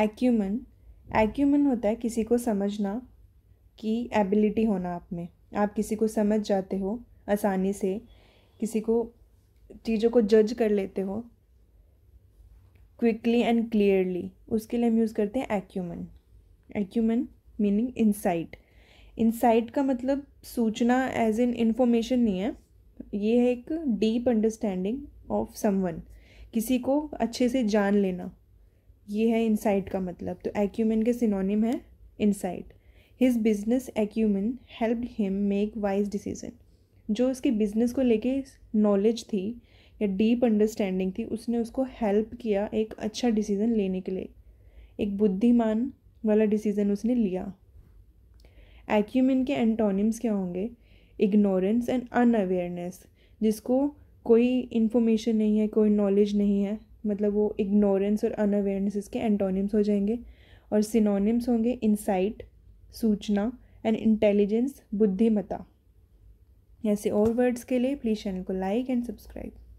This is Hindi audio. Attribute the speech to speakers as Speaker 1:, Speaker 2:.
Speaker 1: एक्यूमन एक्यूमन होता है किसी को समझना की एबिलिटी होना आप में आप किसी को समझ जाते हो आसानी से किसी को चीज़ों को जज कर लेते हो क्विकली एंड क्लियरली उसके लिए हम यूज़ करते हैं acumen acumen meaning insight insight का मतलब सूचना एज इन इन्फॉर्मेशन नहीं है ये है एक डीप अंडरस्टैंडिंग ऑफ समवन किसी को अच्छे से जान लेना ये है इंसाइट का मतलब तो एक्यूमेन के सिनोनिम है insight his business acumen help him make wise decision जो उसके बिजनेस को लेके नॉलेज थी या डीप अंडरस्टैंडिंग थी उसने उसको हेल्प किया एक अच्छा डिसीज़न लेने के लिए एक बुद्धिमान वाला डिसीज़न उसने लिया एक्यूमिन के एंटोनिम्स क्या होंगे इग्नोरेंस एंड अनअवेयरनेस जिसको कोई इन्फॉर्मेशन नहीं है कोई नॉलेज नहीं है मतलब वो इग्नोरेंस और अनअवेयरनेस इसके एंटोनिम्स हो जाएंगे और सिनोनिम्स होंगे इनसाइट सूचना एंड इंटेलिजेंस बुद्धिमता ऐसे और वर्ड्स के लिए प्लीज़ चैनल को लाइक एंड सब्सक्राइब